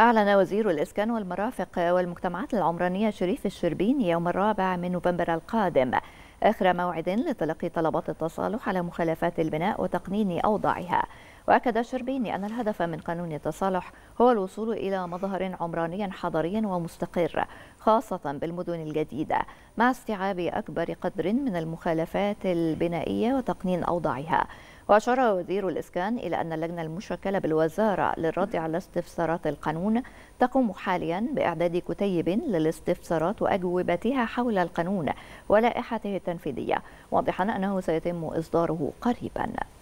أعلن وزير الإسكان والمرافق والمجتمعات العمرانية شريف الشربين يوم الرابع من نوفمبر القادم آخر موعد لتلقي طلبات التصالح على مخالفات البناء وتقنين أوضاعها وأكد الشربيني أن الهدف من قانون التصالح هو الوصول إلى مظهر عمراني حضري ومستقر خاصة بالمدن الجديدة مع استيعاب أكبر قدر من المخالفات البنائية وتقنين أوضاعها وأشار وزير الإسكان إلى أن اللجنة المشكلة بالوزارة للرد على استفسارات القانون تقوم حاليا بإعداد كتيب للاستفسارات وأجوبتها حول القانون ولائحته التنفيذية واضحا أنه سيتم إصداره قريبا